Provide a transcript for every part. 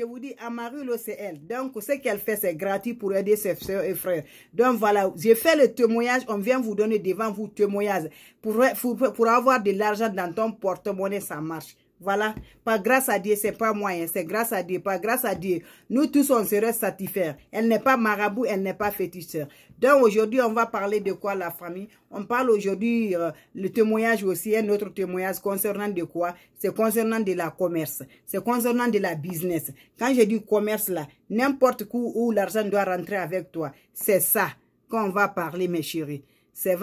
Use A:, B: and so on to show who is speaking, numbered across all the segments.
A: Je vous dis, Amaru, c'est elle. Donc, ce qu'elle fait, c'est gratuit pour aider ses soeurs et frères. Donc, voilà, j'ai fait le témoignage. On vient vous donner devant vous témoignage. Pour, pour avoir de l'argent dans ton porte-monnaie, ça marche. Voilà, pas grâce à Dieu, c'est pas moyen, hein. c'est grâce à Dieu, pas grâce à Dieu. Nous tous, on serait satisfaits. Elle n'est pas marabout, elle n'est pas féticheur. Donc aujourd'hui, on va parler de quoi la famille On parle aujourd'hui, euh, le témoignage aussi, un autre témoignage concernant de quoi C'est concernant de la commerce, c'est concernant de la business. Quand j'ai dis commerce là, n'importe où où l'argent doit rentrer avec toi, c'est ça qu'on va parler mes chéris c'est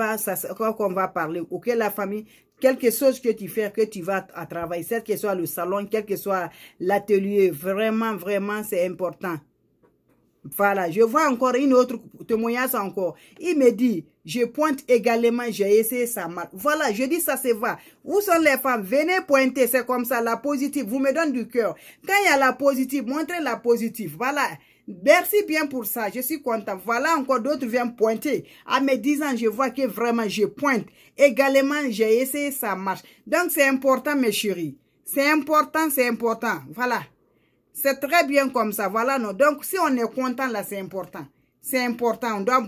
A: quoi qu'on va parler, ou la famille, quelque chose que tu fais, que tu vas à travailler, quel que soit le salon, quel que soit l'atelier, vraiment, vraiment, c'est important. Voilà, je vois encore une autre témoignage encore. Il me dit, je pointe également, j'ai essayé ça marche. Voilà, je dis ça, c'est vrai. Où sont les femmes Venez pointer, c'est comme ça, la positive. Vous me donnez du cœur. Quand il y a la positive, montrez la positive. Voilà. Merci bien pour ça, je suis content. Voilà encore d'autres viennent pointer. À mes 10 ans, je vois que vraiment je pointe. Également, j'ai essayé, ça marche. Donc c'est important mes chéris. C'est important, c'est important. Voilà. C'est très bien comme ça. Voilà, non. Donc si on est content là, c'est important. C'est important. On doit,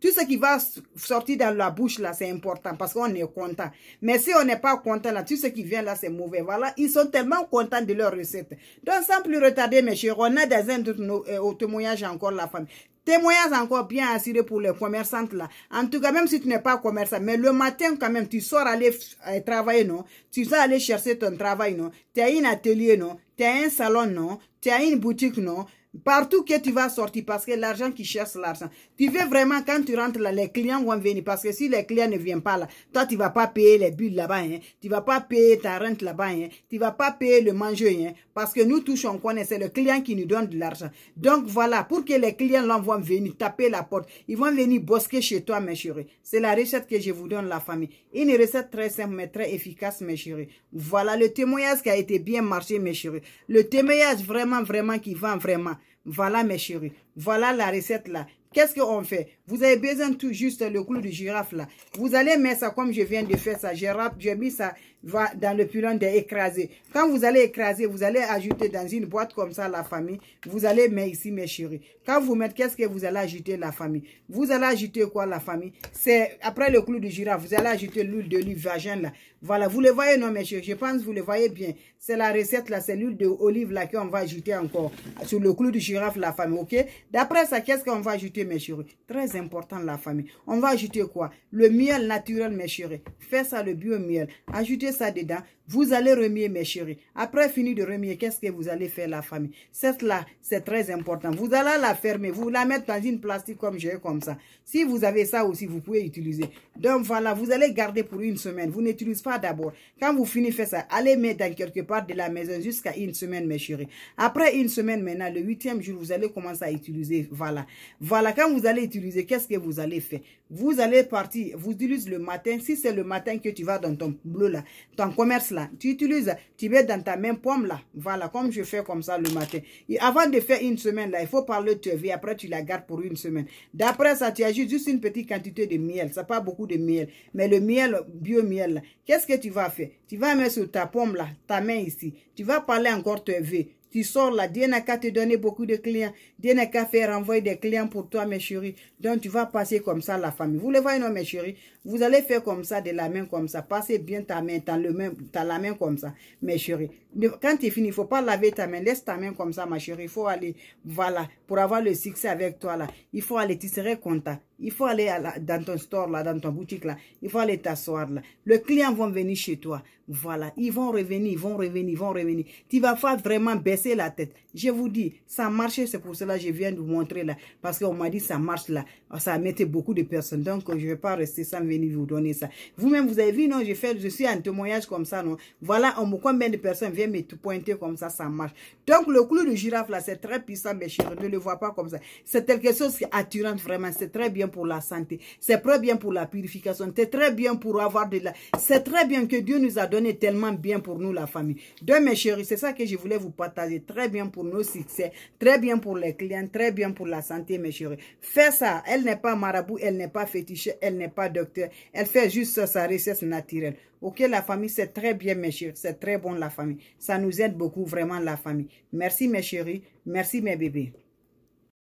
A: tout ce qui va sortir dans la bouche, là, c'est important parce qu'on est content. Mais si on n'est pas content, là, tout ce qui vient, là, c'est mauvais. Voilà, ils sont tellement contents de leur recette. Donc, sans plus retarder, mes chers, on a des un euh, témoignage encore la femme. Témoignage encore bien assuré pour les commerçantes, là. En tout cas, même si tu n'es pas commerçant, mais le matin, quand même, tu sors aller travailler, non? Tu sors aller chercher ton travail, non? Tu as un atelier, non? Tu as un salon, non? Tu as une boutique, non? Partout que tu vas sortir, parce que l'argent qui cherche l'argent. Tu veux vraiment, quand tu rentres là, les clients vont venir. Parce que si les clients ne viennent pas là, toi, tu vas pas payer les bulles là-bas. Hein. Tu vas pas payer ta rente là-bas. Hein. Tu vas pas payer le manger. Hein. Parce que nous touchons quoi connaît, c'est le client qui nous donne de l'argent. Donc voilà, pour que les clients là vont venir taper la porte, ils vont venir bosquer chez toi, mes chéris. C'est la recette que je vous donne, la famille. Une recette très simple, mais très efficace, mes chéris. Voilà le témoignage qui a été bien marché, mes chéris. Le témoignage vraiment, vraiment, qui vend vraiment. Voilà mes chéris, voilà la recette là. Qu'est-ce qu'on fait vous avez besoin tout juste le clou de girafe là. Vous allez mettre ça comme je viens de faire ça. J'ai mis ça dans le pilon d'écraser. Quand vous allez écraser, vous allez ajouter dans une boîte comme ça la famille. Vous allez mettre ici mes chéris. Quand vous mettez, qu'est-ce que vous allez ajouter la famille Vous allez ajouter quoi la famille C'est après le clou de girafe, vous allez ajouter l'huile d'olive vagin là. Voilà, vous le voyez non mes chéris, je pense que vous le voyez bien. C'est la recette là, c'est l'huile d'olive là qu'on va ajouter encore sur le clou de girafe la famille, ok D'après ça, qu'est-ce qu'on va ajouter mes chéris Très important la famille. On va ajouter quoi Le miel naturel, mes chéris. Fais ça, le bio miel. Ajoutez ça dedans. Vous allez remuer, mes chéris. Après fini de remuer, qu'est-ce que vous allez faire, la famille Cette-là, c'est très important. Vous allez la fermer. Vous la mettre dans une plastique comme j'ai, comme ça. Si vous avez ça aussi, vous pouvez utiliser. Donc voilà, vous allez garder pour une semaine. Vous n'utilisez pas d'abord. Quand vous finissez ça, allez mettre dans quelque part de la maison jusqu'à une semaine, mes chéris. Après une semaine maintenant, le huitième jour, vous allez commencer à utiliser. Voilà. Voilà, quand vous allez utiliser, qu'est-ce que vous allez faire Vous allez partir, vous utilisez le matin. Si c'est le matin que tu vas dans ton bleu là, ton commerce là, tu utilises, tu mets dans ta main pomme là. Voilà, comme je fais comme ça le matin. Et avant de faire une semaine là, il faut parler de TV vie. Après, tu la gardes pour une semaine. D'après ça, tu ajoutes juste une petite quantité de miel. Ça pas beaucoup de miel. Mais le miel, bio-miel là, qu'est-ce que tu vas faire Tu vas mettre sur ta pomme là, ta main ici. Tu vas parler encore de tu sors là, Dieu n'a qu'à te donner beaucoup de clients. Dieu n'a qu'à faire envoyer des clients pour toi, mes chéris. Donc, tu vas passer comme ça la famille. Vous le voyez, non, mes chéris Vous allez faire comme ça, de la main comme ça. Passez bien ta main, ta la main comme ça, mes chéris. Quand tu fini, il ne faut pas laver ta main. Laisse ta main comme ça, ma chérie. Il faut aller, voilà, pour avoir le succès avec toi là. Il faut aller, tu serais content. Il faut aller dans ton store, là, dans ton boutique, là. Il faut aller t'asseoir, là. Le client va venir chez toi. Voilà. Ils vont revenir, ils vont revenir, ils vont revenir. Tu vas faire vraiment baisser la tête. Je vous dis, ça marche, c'est pour cela que je viens de vous montrer, là. Parce qu'on m'a dit, ça marche, là. Ça mettait beaucoup de personnes. Donc, je ne vais pas rester sans venir vous donner ça. Vous-même, vous avez vu, non, je je suis un témoignage comme ça, non. Voilà, on, combien de personnes viennent me pointer comme ça, ça marche. Donc, le clou de girafe, là, c'est très puissant, mais je Ne le vois pas comme ça. C'est quelque chose qui est attirant, vraiment. C'est très bien pour la santé, c'est très bien pour la purification, c'est très bien pour avoir de la... C'est très bien que Dieu nous a donné tellement bien pour nous, la famille. De mes chéris, c'est ça que je voulais vous partager. Très bien pour nos succès, très bien pour les clients, très bien pour la santé, mes chéris. Fais ça. Elle n'est pas marabout, elle n'est pas fétiche, elle n'est pas docteur. Elle fait juste sa richesse naturelle. Ok, la famille, c'est très bien, mes chéris. C'est très bon, la famille. Ça nous aide beaucoup, vraiment, la famille. Merci, mes chéris. Merci, mes bébés.